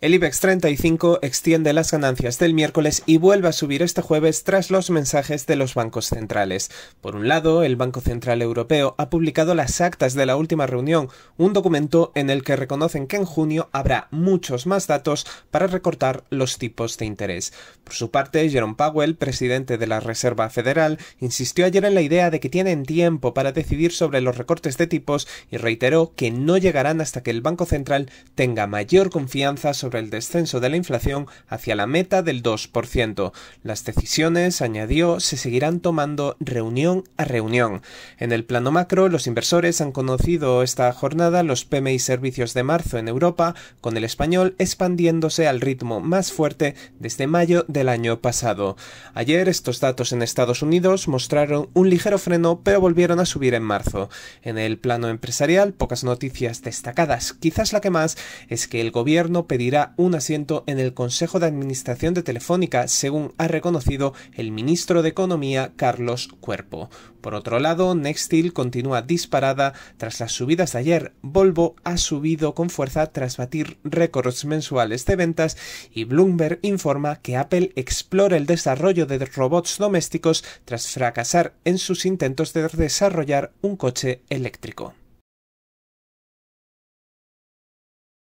El IBEX 35 extiende las ganancias del miércoles y vuelve a subir este jueves tras los mensajes de los bancos centrales. Por un lado, el Banco Central Europeo ha publicado las actas de la última reunión, un documento en el que reconocen que en junio habrá muchos más datos para recortar los tipos de interés. Por su parte, Jerome Powell, presidente de la Reserva Federal, insistió ayer en la idea de que tienen tiempo para decidir sobre los recortes de tipos y reiteró que no llegarán hasta que el Banco Central tenga mayor confianza sobre sobre el descenso de la inflación hacia la meta del 2%. Las decisiones, añadió, se seguirán tomando reunión a reunión. En el plano macro, los inversores han conocido esta jornada los PMI servicios de marzo en Europa, con el español expandiéndose al ritmo más fuerte desde mayo del año pasado. Ayer estos datos en Estados Unidos mostraron un ligero freno, pero volvieron a subir en marzo. En el plano empresarial, pocas noticias destacadas, quizás la que más es que el gobierno pedirá un asiento en el Consejo de Administración de Telefónica, según ha reconocido el ministro de Economía Carlos Cuerpo. Por otro lado, Nextil continúa disparada tras las subidas de ayer. Volvo ha subido con fuerza tras batir récords mensuales de ventas y Bloomberg informa que Apple explora el desarrollo de robots domésticos tras fracasar en sus intentos de desarrollar un coche eléctrico.